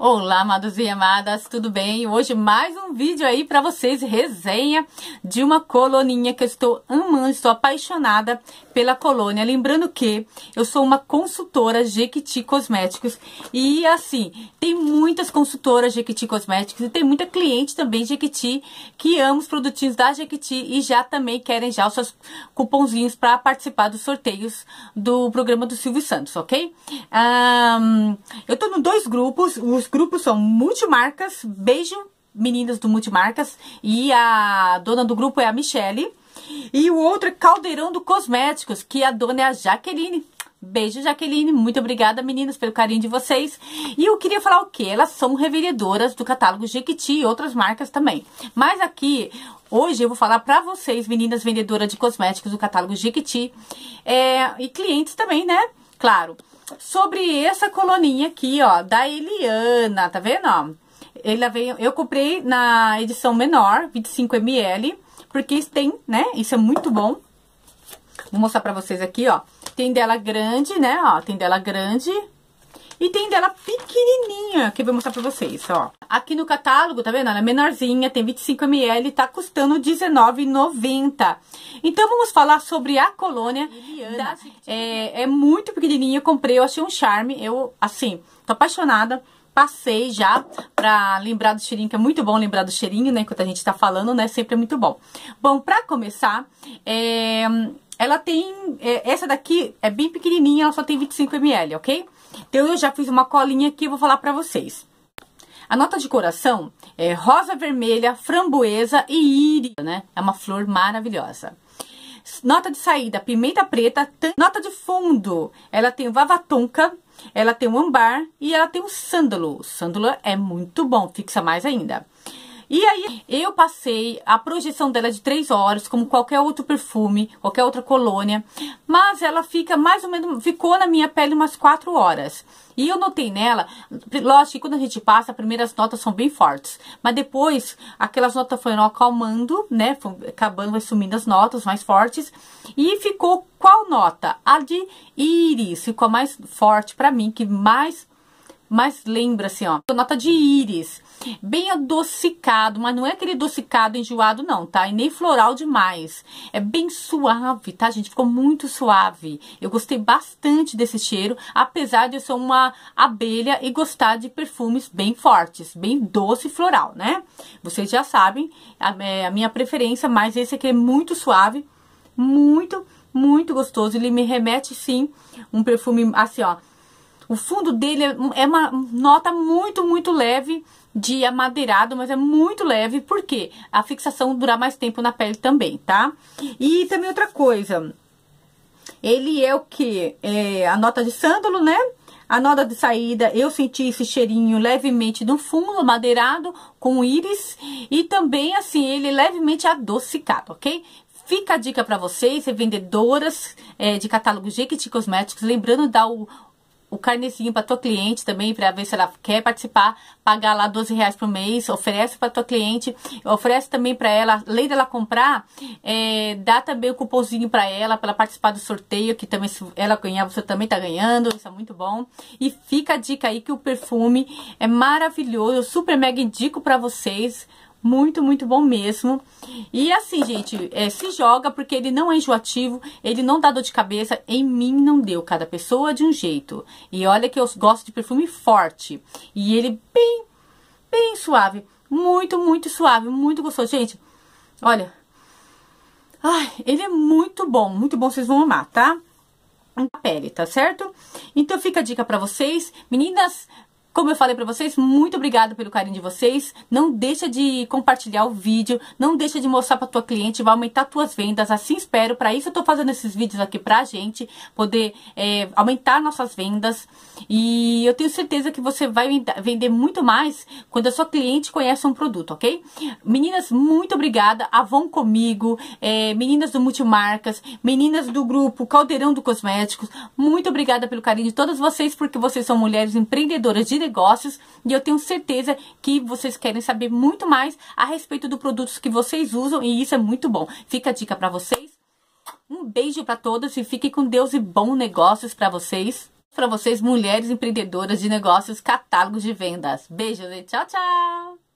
Olá, amados e amadas, tudo bem? Hoje mais um vídeo aí para vocês, resenha de uma coloninha que eu estou amando, estou apaixonada pela colônia. Lembrando que eu sou uma consultora Jequiti Cosméticos e assim, tem muitas consultoras Jequiti Cosméticos e tem muita cliente também Jequiti que ama os produtinhos da Jequiti e já também querem já os seus cupomzinhos para participar dos sorteios do programa do Silvio Santos, ok? Um, eu estou em dois grupos, os grupos são Multimarcas, beijo meninas do Multimarcas, e a dona do grupo é a Michele. E o outro é Caldeirão do Cosméticos, que a dona é a Jaqueline. Beijo, Jaqueline. Muito obrigada, meninas, pelo carinho de vocês. E eu queria falar o que? Elas são revendedoras do catálogo Jequiti e outras marcas também. Mas aqui, hoje eu vou falar pra vocês, meninas vendedoras de cosméticos do catálogo Jequiti é, e clientes também, né? claro. Sobre essa coluninha aqui, ó, da Eliana, tá vendo, ó? Ela veio, eu comprei na edição menor, 25ml, porque tem, né, isso é muito bom. Vou mostrar pra vocês aqui, ó. Tem dela grande, né, ó, tem dela grande, e tem dela é pequenininha, que eu vou mostrar pra vocês, ó. Aqui no catálogo, tá vendo? Ela é menorzinha, tem 25ml, tá custando R$19,90. Então, vamos falar sobre a colônia. Da, é, é muito pequenininha, eu comprei, eu achei um charme. Eu, assim, tô apaixonada passei já pra lembrar do cheirinho, que é muito bom lembrar do cheirinho, né? Enquanto a gente tá falando, né? Sempre é muito bom. Bom, pra começar, é ela tem, é, essa daqui é bem pequenininha, ela só tem 25 ml, ok? Então, eu já fiz uma colinha aqui, vou falar pra vocês. A nota de coração é rosa vermelha, framboesa e íris, né? É uma flor maravilhosa. Nota de saída, pimenta preta. Nota de fundo, ela tem o vavatonca, ela tem o ambar e ela tem o sândalo. O sândalo é muito bom, fixa mais ainda. E aí eu passei a projeção dela de 3 horas, como qualquer outro perfume, qualquer outra colônia, mas ela fica mais ou menos, ficou na minha pele umas 4 horas. E eu notei nela, lógico que quando a gente passa, as primeiras notas são bem fortes, mas depois aquelas notas foram acalmando, né, acabando, vai sumindo as notas mais fortes, e ficou qual nota? A de íris, ficou a mais forte para mim, que mais mais lembra, assim, ó, nota de íris bem adocicado, mas não é aquele adocicado enjoado não, tá? E nem floral demais. É bem suave, tá, gente? Ficou muito suave. Eu gostei bastante desse cheiro, apesar de eu ser uma abelha e gostar de perfumes bem fortes, bem doce e floral, né? Vocês já sabem a, é, a minha preferência, mas esse aqui é muito suave, muito, muito gostoso. Ele me remete, sim, um perfume assim, ó o fundo dele é, é uma nota muito, muito leve de amadeirado, mas é muito leve, porque a fixação dura mais tempo na pele também, tá? E também outra coisa, ele é o que? É a nota de sândalo, né? A nota de saída, eu senti esse cheirinho levemente do fumo amadeirado com íris e também, assim, ele levemente adocicado, ok? Fica a dica para vocês, revendedoras é, de catálogos Jequiti Cosméticos, lembrando dar o, o carnezinho para tua cliente também, para ver se ela quer participar, pagar lá 12 reais por mês, oferece para tua cliente, oferece também para ela, além dela comprar, é, dá também o cupomzinho para ela, para ela participar do sorteio, que também se ela ganhar, você também tá ganhando, isso é muito bom. E fica a dica aí que o perfume é maravilhoso, eu super mega indico para vocês, muito, muito bom mesmo. E assim, gente, é, se joga porque ele não é enjoativo, ele não dá dor de cabeça. Em mim não deu, cada pessoa de um jeito. E olha que eu gosto de perfume forte. E ele bem, bem suave. Muito, muito suave, muito gostoso. Gente, olha. Ai, ele é muito bom, muito bom, vocês vão amar, tá? Na pele, tá certo? Então fica a dica pra vocês. Meninas, como eu falei para vocês, muito obrigada pelo carinho de vocês. Não deixa de compartilhar o vídeo, não deixa de mostrar para tua cliente, vai aumentar tuas vendas. Assim espero, para isso eu tô fazendo esses vídeos aqui pra gente poder é, aumentar nossas vendas. E eu tenho certeza que você vai vender muito mais quando a sua cliente conhece um produto, ok? Meninas, muito obrigada. Avon comigo, é, meninas do Multimarcas, meninas do grupo Caldeirão do Cosméticos. Muito obrigada pelo carinho de todas vocês, porque vocês são mulheres empreendedoras de negócios e eu tenho certeza que vocês querem saber muito mais a respeito dos produtos que vocês usam e isso é muito bom. Fica a dica para vocês. Um beijo para todas e fiquem com Deus e bons negócios para vocês. Para vocês, mulheres empreendedoras de negócios, catálogos de vendas. Beijos e tchau, tchau!